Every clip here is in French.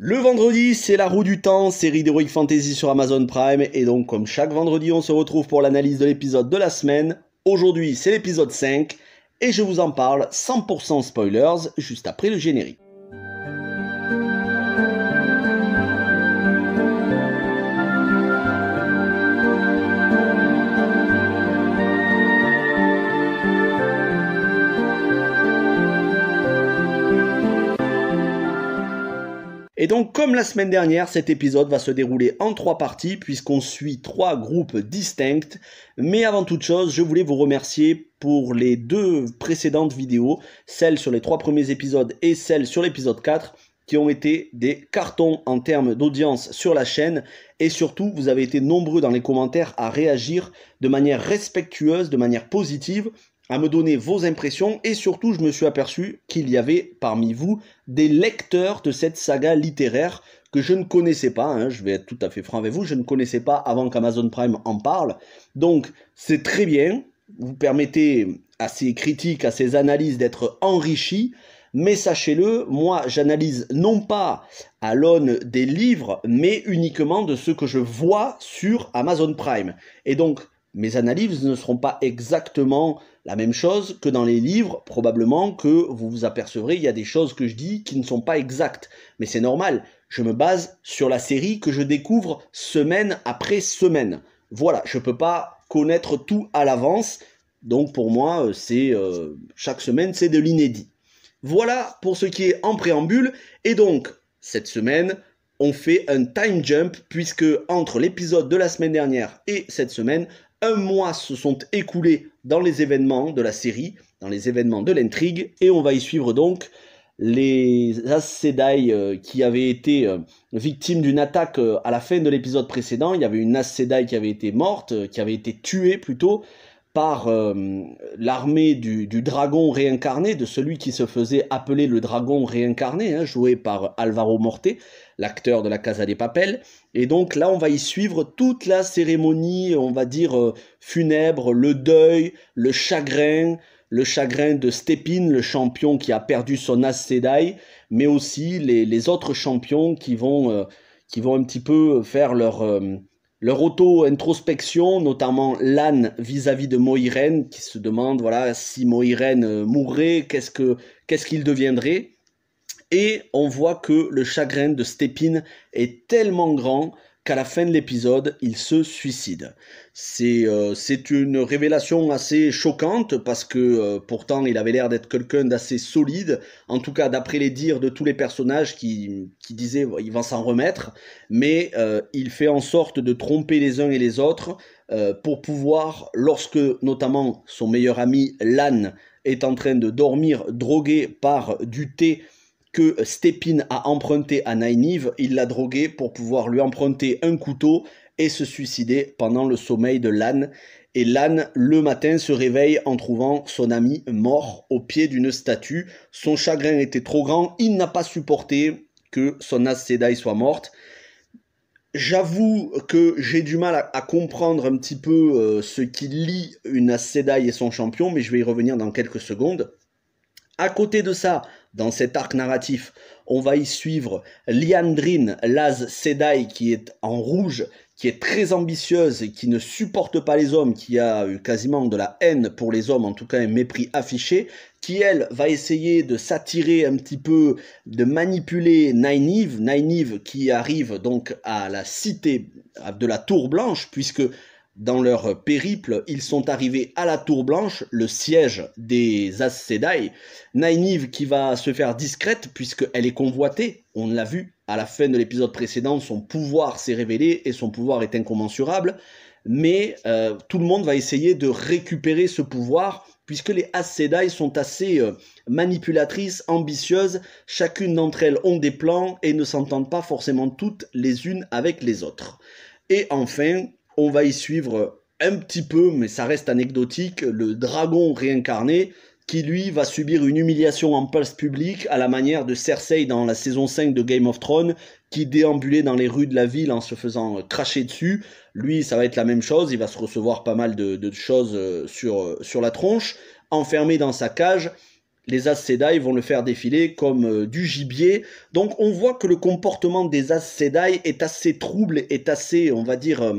Le vendredi, c'est la roue du temps, série d'Heroic Fantasy sur Amazon Prime. Et donc, comme chaque vendredi, on se retrouve pour l'analyse de l'épisode de la semaine. Aujourd'hui, c'est l'épisode 5. Et je vous en parle 100% spoilers juste après le générique. donc, comme la semaine dernière, cet épisode va se dérouler en trois parties, puisqu'on suit trois groupes distincts. Mais avant toute chose, je voulais vous remercier pour les deux précédentes vidéos, celle sur les trois premiers épisodes et celle sur l'épisode 4 qui ont été des cartons en termes d'audience sur la chaîne. Et surtout, vous avez été nombreux dans les commentaires à réagir de manière respectueuse, de manière positive, à me donner vos impressions et surtout je me suis aperçu qu'il y avait parmi vous des lecteurs de cette saga littéraire que je ne connaissais pas, hein. je vais être tout à fait franc avec vous, je ne connaissais pas avant qu'Amazon Prime en parle. Donc c'est très bien, vous permettez à ces critiques, à ces analyses d'être enrichies, mais sachez-le, moi j'analyse non pas à l'aune des livres, mais uniquement de ce que je vois sur Amazon Prime. Et donc mes analyses ne seront pas exactement la même chose que dans les livres, probablement que vous vous apercevrez, il y a des choses que je dis qui ne sont pas exactes. Mais c'est normal, je me base sur la série que je découvre semaine après semaine. Voilà, je ne peux pas connaître tout à l'avance, donc pour moi, euh, c'est euh, chaque semaine, c'est de l'inédit. Voilà pour ce qui est en préambule, et donc, cette semaine, on fait un time jump puisque entre l'épisode de la semaine dernière et cette semaine, un mois se sont écoulés dans les événements de la série, dans les événements de l'intrigue, et on va y suivre donc les As euh, qui avaient été euh, victimes d'une attaque euh, à la fin de l'épisode précédent. Il y avait une As qui avait été morte, qui avait été tuée plutôt par l'armée du, dragon réincarné, de celui qui se faisait appeler le dragon réincarné, hein, joué par Alvaro Morte, l'acteur de la Casa des Papels. Et donc là, on va y suivre toute la cérémonie, on va dire, euh, funèbre, le deuil, le chagrin, le chagrin de Stepin, le champion qui a perdu son as Sedai, mais aussi les, autres champions euh, qui vont, un petit peu faire leur, euh, auto-introspection, notamment Lan vis-à-vis de Moiren, qui se demande, voilà, si Moiren mourrait, qu'est-ce qu'il deviendrait et on voit que le chagrin de Stepin est tellement grand qu'à la fin de l'épisode, il se suicide. C'est euh, une révélation assez choquante parce que euh, pourtant il avait l'air d'être quelqu'un d'assez solide, en tout cas d'après les dires de tous les personnages qui, qui disaient il va s'en remettre, mais euh, il fait en sorte de tromper les uns et les autres pour pouvoir, lorsque notamment son meilleur ami Lan est en train de dormir drogué par du thé, que Stepin a emprunté à Nainiv, il l'a drogué pour pouvoir lui emprunter un couteau et se suicider pendant le sommeil de l'âne. Et l'âne, le matin, se réveille en trouvant son ami mort au pied d'une statue. Son chagrin était trop grand, il n'a pas supporté que son as Sedai soit morte. J'avoue que j'ai du mal à, comprendre un petit peu euh, ce qui lie une as Sedai et son champion, mais je vais y revenir dans quelques secondes. À côté de ça, dans cet arc narratif. On va y suivre Liandrin Laz Sedai qui est en rouge, qui est très ambitieuse, et qui ne supporte pas les hommes, qui a eu quasiment de la haine pour les hommes, en tout cas un mépris affiché, qui elle va essayer de s'attirer un petit peu, de manipuler Nineve, Nineve qui arrive donc à la cité de la Tour Blanche, puisque dans leur périple, ils sont arrivés à la Tour Blanche, le siège des As Sedai. Nainiv qui va se faire discrète puisqu'elle est convoitée, on l'a vu à la fin de l'épisode précédent, son pouvoir s'est révélé et son pouvoir est incommensurable. Mais euh, tout le monde va essayer de récupérer ce pouvoir puisque les As Sedai sont assez euh, manipulatrices, ambitieuses, chacune d'entre elles ont des plans et ne s'entendent pas forcément toutes les unes avec les autres. Et enfin, on va y suivre un petit peu, mais ça reste anecdotique, le dragon réincarné qui lui va subir une humiliation en place publique à la manière de Cersei dans la saison 5 de Game of Thrones qui déambulait dans les rues de la ville en se faisant euh, cracher dessus. Lui, ça va être la même chose, il va se recevoir pas mal de, choses euh, sur, euh, sur la tronche. Enfermé dans sa cage, les As Sedai vont le faire défiler comme du gibier. Donc on voit que le comportement des As Sedai est assez trouble, est assez, on va dire,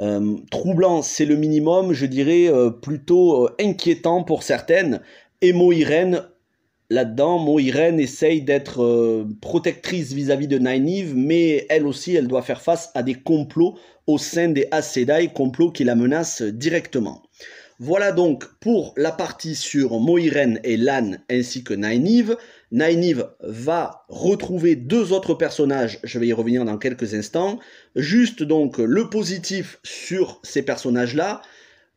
euh, troublant, c'est le minimum, je dirais euh, plutôt euh, inquiétant pour certaines. Et Moïren, là-dedans, Moiren essaye d'être protectrice vis-à-vis de Nineve, mais elle aussi, elle doit faire face à des complots au sein des Asedai, complots qui la menacent directement. Voilà donc pour la partie sur Moiren et Lan ainsi que Nineve, Nineve va retrouver deux autres personnages, je vais y revenir dans quelques instants. Juste donc le positif sur ces personnages-là,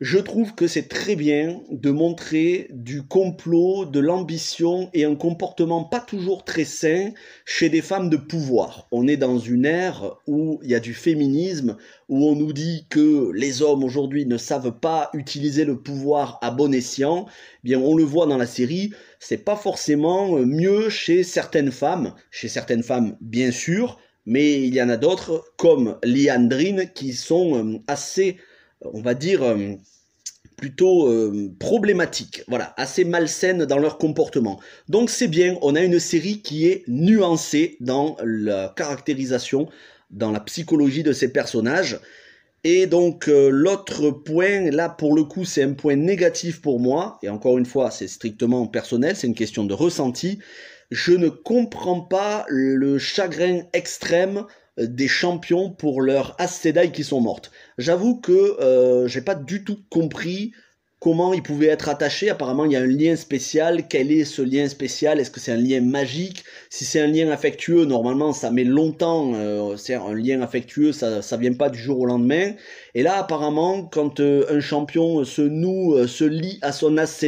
je trouve que c'est très bien de montrer du complot, de l'ambition et un comportement pas toujours très sain chez des femmes de pouvoir. On est dans une ère où il y a du féminisme, où on nous dit que les hommes aujourd'hui ne savent pas utiliser le pouvoir à bon escient. bien, on le voit dans la série, c'est pas forcément mieux chez certaines femmes, chez certaines femmes bien sûr, mais il y en a d'autres comme Liandrine qui sont euh, assez on va dire, euh, plutôt euh, problématique, voilà, assez malsaines dans leur comportement. Donc c'est bien, on a une série qui est nuancée dans la caractérisation, dans la psychologie de ces personnages. Et donc euh, l'autre point, là pour le coup c'est un point négatif pour moi, et encore une fois c'est strictement personnel, c'est une question de ressenti, je ne comprends pas le chagrin extrême euh, des champions pour leur As qui sont mortes. J'avoue que euh, j'ai pas du tout compris comment ils pouvaient être attachés. Apparemment, il y a un lien spécial. Quel est ce lien spécial Est-ce que c'est un lien magique Si c'est un lien affectueux, normalement, ça met longtemps. Euh, c'est un lien affectueux, ça, ça vient pas du jour au lendemain. Et là, apparemment, quand euh, un champion se noue, se lie à son as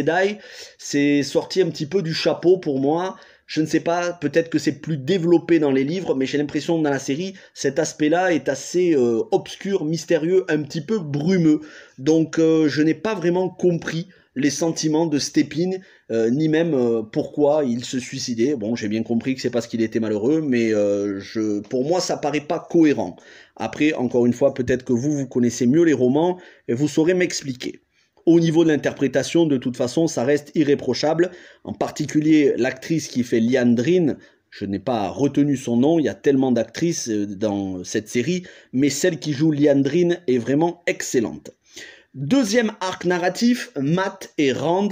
c'est sorti un petit peu du chapeau pour moi je ne sais pas, peut-être que c'est plus développé dans les livres, mais j'ai l'impression dans la série, cet aspect-là est assez euh, obscur, mystérieux, un petit peu brumeux. Donc euh, je n'ai pas vraiment compris les sentiments de Stepin, euh, ni même pourquoi il se suicidait. Bon, j'ai bien compris que c'est parce qu'il était malheureux, mais je, pour moi, ça paraît pas cohérent. Après, encore une fois, peut-être que vous, vous connaissez mieux les romans et vous saurez m'expliquer. Au niveau de l'interprétation, de toute façon, ça reste irréprochable. En particulier, l'actrice qui fait Liandrine, je n'ai pas retenu son nom, il y a tellement d'actrices euh, dans cette série, mais celle qui joue Liandrine est vraiment excellente. Deuxième arc narratif, Matt et Rand.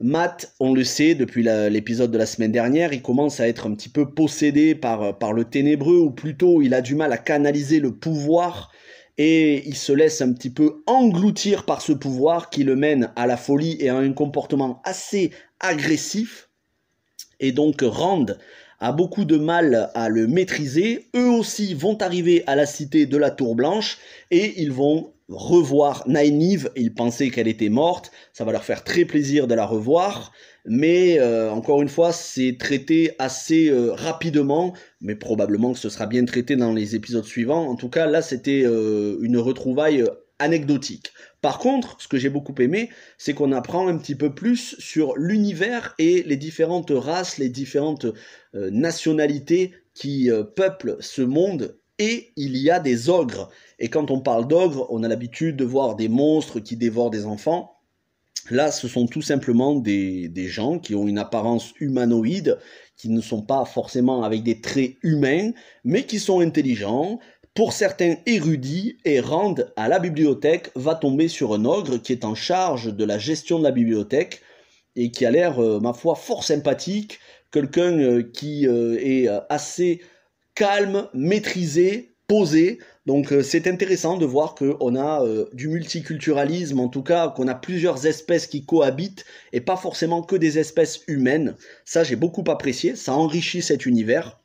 Matt, on le sait depuis l'épisode de la semaine dernière, il commence à être un petit peu possédé par, euh, par le ténébreux, ou plutôt il a du mal à canaliser le pouvoir et il se laisse un petit peu engloutir par ce pouvoir qui le mène à la folie et à un comportement assez agressif et donc rende a beaucoup de mal à le maîtriser, eux aussi vont arriver à la cité de la Tour Blanche et ils vont revoir Nynaeve, ils pensaient qu'elle était morte, ça va leur faire très plaisir de la revoir, mais euh, encore une fois, c'est traité assez euh, rapidement, mais probablement que ce sera bien traité dans les épisodes suivants. En tout cas, là, c'était euh, une retrouvaille anecdotique. Par contre, ce que j'ai beaucoup aimé, c'est qu'on apprend un petit peu plus sur l'univers et les différentes races, les différentes euh, nationalités qui euh, peuplent ce monde. Et il y a des ogres. Et quand on parle d'ogres, on a l'habitude de voir des monstres qui dévorent des enfants. Là, ce sont tout simplement des, des, gens qui ont une apparence humanoïde, qui ne sont pas forcément avec des traits humains, mais qui sont intelligents, pour certains érudits et rendent à la bibliothèque, va tomber sur un ogre qui est en charge de la gestion de la bibliothèque et qui a l'air, euh, ma foi, fort sympathique, quelqu'un euh, qui euh, est assez calme, maîtrisé, posé. Donc c'est intéressant de voir qu'on a du multiculturalisme, en tout cas qu'on a plusieurs espèces qui cohabitent et pas forcément que des espèces humaines. Ça j'ai beaucoup apprécié, ça enrichit cet univers.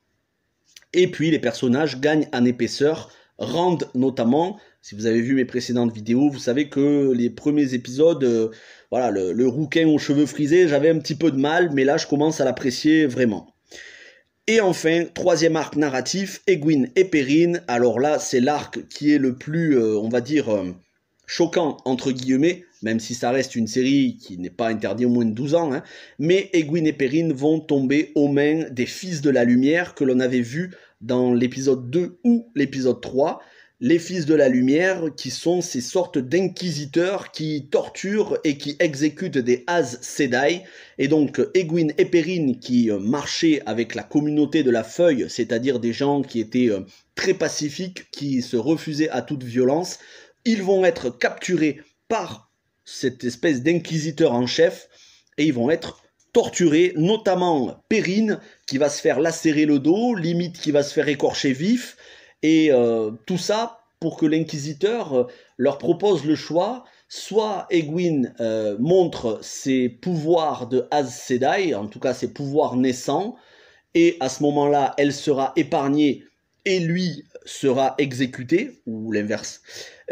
Et puis les personnages gagnent en épaisseur, rendent notamment, si vous avez vu mes précédentes vidéos, vous savez que les premiers épisodes, euh, voilà, le, rouquin aux cheveux frisés, j'avais un petit peu de mal, mais là je commence à l'apprécier vraiment. Et enfin, troisième arc narratif, Egwin et Perrine. Alors là, c'est l'arc qui est le plus, euh, on va dire, euh, choquant, entre guillemets, même si ça reste une série qui n'est pas interdite au moins de 12 ans, hein, mais Egwin et Perrine vont tomber aux mains des Fils de la Lumière que l'on avait vu dans l'épisode 2 ou l'épisode 3. Les Fils de la Lumière, qui sont ces sortes d'inquisiteurs qui torturent et qui exécutent des As Sedai. Et donc, Egwin et Perrine, qui euh, marchaient avec la communauté de la Feuille, c'est-à-dire des gens qui étaient euh, très pacifiques, qui se refusaient à toute violence, ils vont être capturés par cette espèce d'inquisiteur en chef et ils vont être torturés, notamment Perrine qui va se faire lacérer le dos, limite qui va se faire écorcher vif, et euh, tout ça pour que l'inquisiteur euh, leur propose le choix, soit Egwin euh, montre ses pouvoirs de Az Sedai, en tout cas ses pouvoirs naissants, et à ce moment-là elle sera épargnée et lui sera exécuté, ou l'inverse,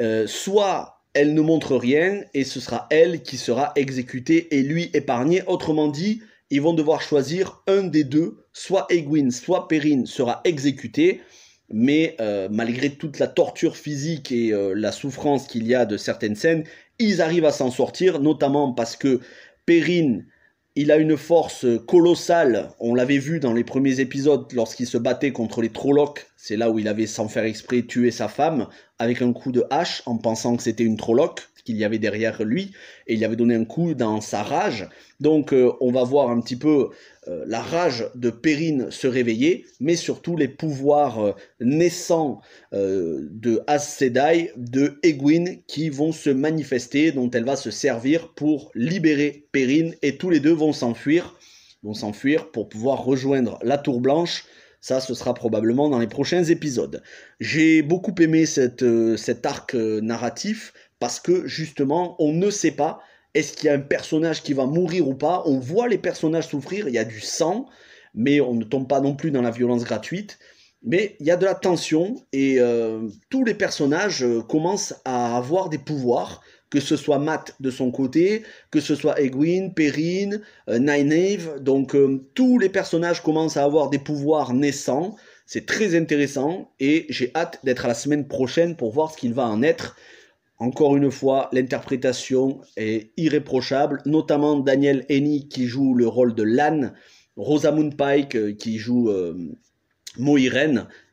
euh, soit elle ne montre rien et ce sera elle qui sera exécutée et lui épargné. Autrement dit, ils vont devoir choisir un des deux, soit Egwin, soit Perrine sera exécutée, mais euh, malgré toute la torture physique et euh, la souffrance qu'il y a de certaines scènes, ils arrivent à s'en sortir, notamment parce que Perrine il a une force colossale. On l'avait vu dans les premiers épisodes lorsqu'il se battait contre les Trollocs. C'est là où il avait, sans faire exprès, tué sa femme avec un coup de hache en pensant que c'était une Trolloc qu'il y avait derrière lui, et il avait donné un coup dans sa rage. Donc euh, on va voir un petit peu euh, la rage de Perrine se réveiller, mais surtout les pouvoirs euh, naissants de As Sedai, de Egwin, qui vont se manifester, dont elle va se servir pour libérer Perrine, et tous les deux vont s'enfuir, vont s'enfuir pour pouvoir rejoindre la Tour Blanche, ça, ce sera probablement dans les prochains épisodes. J'ai beaucoup aimé cet arc narratif. Parce que justement, on ne sait pas est-ce qu'il y a un personnage qui va mourir ou pas. On voit les personnages souffrir, il y a du sang, mais on ne tombe pas non plus dans la violence gratuite. Mais il y a de la tension et euh, tous les personnages euh, commencent à avoir des pouvoirs, que ce soit Matt de son côté, que ce soit Egwin, Perrine, euh, Donc euh, tous les personnages commencent à avoir des pouvoirs naissants. C'est très intéressant et j'ai hâte d'être à la semaine prochaine pour voir ce qu'il va en être. Encore une fois, l'interprétation est irréprochable, notamment Daniel Henny qui joue le rôle de Lan, Rosamund Pike euh, qui joue euh,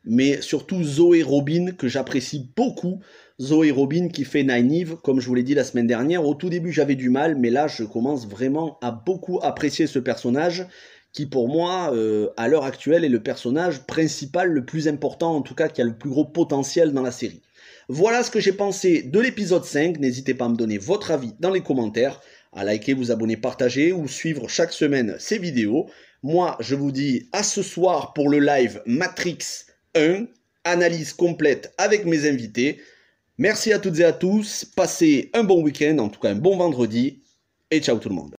mais surtout Zoé Robin que j'apprécie beaucoup. Zoé Robin qui fait Nynaeve, comme je vous l'ai dit la semaine dernière. Au tout début, j'avais du mal, mais là, je commence vraiment à beaucoup apprécier ce personnage qui pour moi, euh, à l'heure actuelle, est le personnage principal, le plus important, en tout cas, qui a le plus gros potentiel dans la série. Voilà ce que j'ai pensé de l'épisode 5. N'hésitez pas à me donner votre avis dans les commentaires, à liker, vous abonner, partager ou suivre chaque semaine ces vidéos. Moi, je vous dis à ce soir pour le live Matrix 1, analyse complète avec mes invités. Merci à toutes et à tous, passez un bon week-end, en tout cas un bon vendredi, et ciao tout le monde.